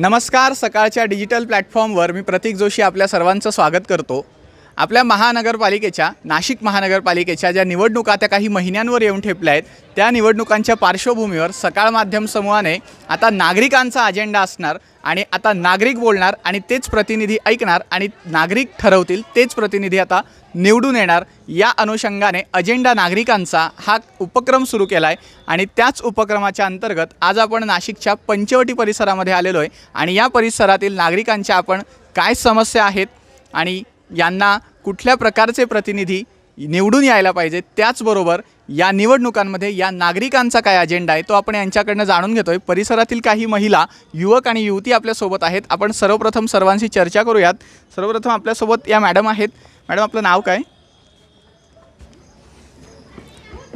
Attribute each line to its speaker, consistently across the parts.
Speaker 1: नमस्कार सकाळच्या डिजिटल प्लॅटफॉर्मवर मी प्रतीक जोशी आपल्या सर्वांचं स्वागत करतो आपल्या महानगरपालिकेच्या नाशिक महानगरपालिकेच्या ज्या निवडणुका त्या काही महिन्यांवर येऊन ठेपल्या आहेत त्या निवडणुकांच्या पार्श्वभूमीवर सकाळ माध्यम समूहाने आता नागरिकांचा अजेंडा असणार आणि आता नागरिक बोलणार आणि तेच प्रतिनिधी ऐकणार आणि नागरिक ठरवतील तेच प्रतिनिधी आता निवडून येणार या अनुषंगाने अजेंडा नागरिकांचा हा उपक्रम सुरू केला आहे आणि त्याच उपक्रमाच्या अंतर्गत आज आपण नाशिकच्या पंचवटी परिसरामध्ये आलेलो आहे आणि या परिसरातील नागरिकांच्या आपण काय समस्या आहेत आणि यांना कुठल्या प्रकारचे प्रतिनिधी निवडून यायला पाहिजे त्याचबरोबर या निवडणुकांमध्ये या नागरिकांचा काय अजेंडा आहे तो आपण यांच्याकडनं जाणून घेतो आहे परिसरातील काही महिला युवक आणि युवती आपल्यासोबत आहेत आपण सर्वप्रथम सर्वांशी चर्चा करूयात सर्वप्रथम आपल्यासोबत या मॅडम आहेत मॅडम आपलं नाव काय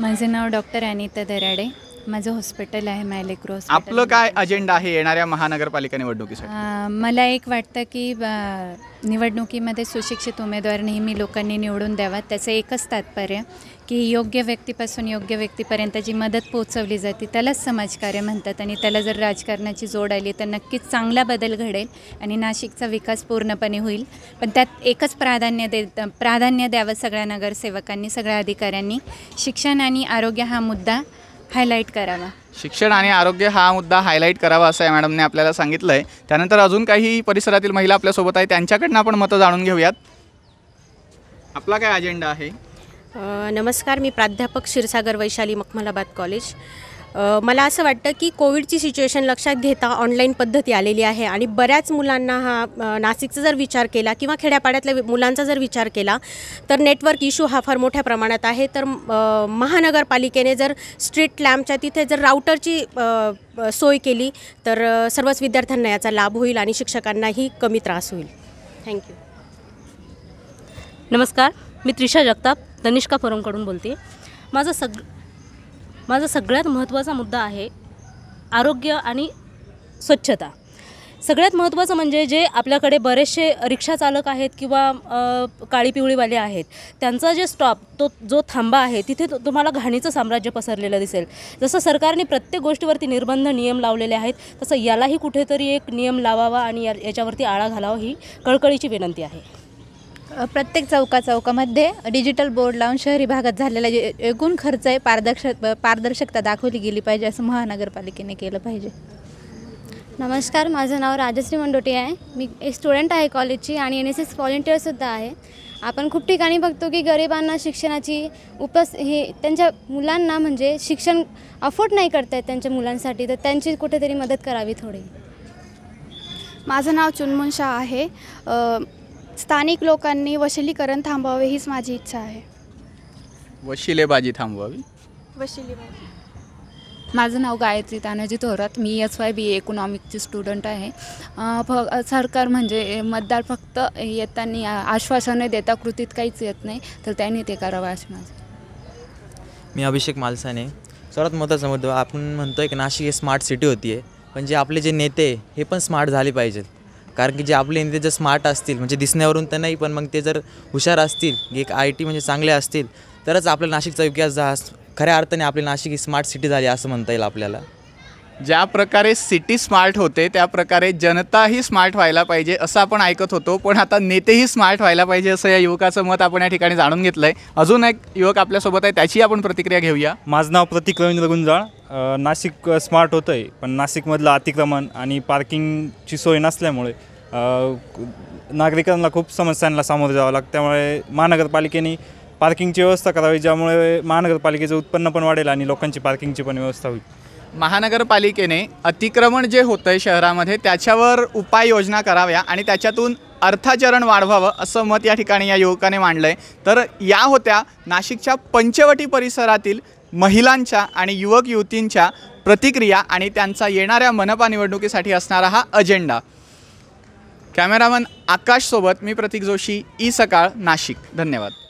Speaker 2: माझं नाव डॉक्टर अनिता दराडे माझं हॉस्पिटल आहे मायलेक्रो आपलं
Speaker 1: काय अजेंडा आहे येणाऱ्या महानगरपालिका निवडणुकीसाठी
Speaker 2: मला एक वाटतं की निवडणुकीमध्ये सुशिक्षित उमेदवार नेहमी लोकांनी निवडून द्यावा त्याचं एकच तात्पर्य की योग्य व्यक्तीपासून योग्य व्यक्तीपर्यंत जी मदत पोहोचवली जाते त्यालाच समाजकार्य म्हणतात आणि त्याला जर राजकारणाची जोड आली तर नक्कीच चांगला बदल घडेल आणि नाशिकचा विकास पूर्णपणे होईल पण त्यात एकच प्राधान्य दे प्राधान्य द्यावं सगळ्या नगरसेवकांनी सगळ्या अधिकाऱ्यांनी शिक्षण आणि आरोग्य हा मुद्दा हायलाईट करावा
Speaker 1: शिक्षण आणि आरोग्य हा मुद्दा हायलाईट करावा असं या मॅडमने आपल्याला सांगितलं आहे त्यानंतर अजून काही परिसरातील महिला आपल्यासोबत आहे त्यांच्याकडनं आपण मतं जाणून घेऊयात आपला काय अजेंडा आहे
Speaker 2: नमस्कार मी प्राध्यापक क्षीरसागर वैशाली मखमलाबाद कॉलेज मला असं वाटतं की कोविडची सिच्युएशन लक्षात घेता ऑनलाईन पद्धती आलेली आहे आणि बऱ्याच मुलांना हा नाशिकचा जर विचार केला किंवा खेड्यापाड्यातल्या मुलांचा जर विचार केला तर नेटवर्क इश्यू हा फार मोठ्या प्रमाणात आहे तर महानगरपालिकेने जर स्ट्रीट लॅम्पच्या तिथे जर राऊटरची सोय केली तर सर्वच विद्यार्थ्यांना याचा लाभ होईल आणि शिक्षकांनाही कमी त्रास होईल थँक्यू नमस्कार मी त्रिषा जगताप तनिष्का फोरमकडून बोलते माझं सग माझा सगळ्यात महत्त्वाचा मुद्दा आहे आरोग्य आणि स्वच्छता सगळ्यात महत्त्वाचं म्हणजे जे आपल्याकडे बरेचसे रिक्षा चालक आहेत किंवा काळी पिवळीवाले आहेत त्यांचा जे स्टॉप तो जो थांबा आहे तिथे तुम्हाला घाणीचं साम्राज्य पसरलेलं दिसेल जसं सरकारने प्रत्येक गोष्टीवरती निर्बंध नियम लावलेले आहेत तसं यालाही कुठेतरी एक नियम लावावा आणि या याच्यावरती आळा घालावा ही कळकळीची विनंती आहे प्रत्येक चौका चौकामध्ये डिजिटल बोर्ड लावून शहरी भागात झालेला एकूण खर्च आहे पारदर्शक पारदर्शकता दाखवली गेली पाहिजे असं महानगरपालिकेने केलं पाहिजे नमस्कार माझं नाव राजश्री मंडोटी आहे मी एक स्टुडंट आहे कॉलेजची आणि एन एस एस व्हॉलेंटिअरसुद्धा आहे आपण खूप ठिकाणी बघतो की गरिबांना शिक्षणाची उपस हे त्यांच्या मुलांना म्हणजे शिक्षण अफोर्ड नाही करतायत त्यांच्या मुलांसाठी तर त्यांची कुठेतरी मदत करावी थोडी माझं नाव चुनमुन शाह आहे स्थानिक लोकांनी वशिलीकरण थांबवावे हीच माझी इच्छा आहे
Speaker 1: वशिलेबाजी थांबवावी
Speaker 2: वशिलेबाजी माझं नाव गायत्री तानाजी थोरात मी एस वाय बी इकॉनॉमिकची स्टुडंट आहे फ सरकार म्हणजे मतदार फक्त येताना आश्वासनं देता कृतीत काहीच येत नाही तर त्यांनी ते करावं असे माझं
Speaker 1: मी अभिषेक मालसाने सर्वात महत्त्वाचा मुद्दा आपण म्हणतो की नाशिक हे स्मार्ट सिटी होती आहे पण जे आपले जे नेते हे पण स्मार्ट झाले पाहिजेत कारण की जे आपले नेते जर स्मार्ट असतील म्हणजे दिसण्यावरून तर नाही पण मग ते जर हुशार असतील एक आय टी म्हणजे चांगले असतील तरच आपल्या नाशिकचा विकास खऱ्या अर्थाने आपले नाशिक ही स्मार्ट सिटी झाली असं म्हणता येईल आपल्याला ज्या प्रकारे सिटी स्मार्ट होते त्या प्रकारे जनताही स्मार्ट व्हायला पाहिजे असं आपण ऐकत होतो पण आता नेतेही स्मार्ट व्हायला पाहिजे असं या युवकाचं मत आपण या ठिकाणी जाणून घेतलं आहे अजून एक युवक आपल्यासोबत आहे त्याची आपण प्रतिक्रिया घेऊया माझं नाव प्रतीक रवींद्र गुंजाळ नाशिक स्मार्ट होतं आहे पण नाशिकमधलं अतिक्रमण आणि पार्किंगची सोय नसल्यामुळे नागरिकांना खूप समस्यांना सामोरं जावं लागतं त्यामुळे महानगरपालिकेने पार्किंगची व्यवस्था करावी ज्यामुळे महानगरपालिकेचं उत्पन्न पण वाढेल आणि लोकांची पार्किंगची पण व्यवस्था होईल महानगरपालिकेने अतिक्रमण जे होतं आहे शहरामध्ये त्याच्यावर उपाययोजना कराव्या आणि त्याच्यातून अर्थाचरण वाढवावं असं मत या ठिकाणी या युवकाने मांडलं आहे तर या होत्या नाशिकच्या पंचवटी परिसरातील महिलांच्या आणि युवक युवतींच्या प्रतिक्रिया आणि त्यांचा येणाऱ्या मनपा निवडणुकीसाठी असणारा हा अजेंडा कॅमेरामन आकाशसोबत मी प्रतीक जोशी ई सकाळ नाशिक धन्यवाद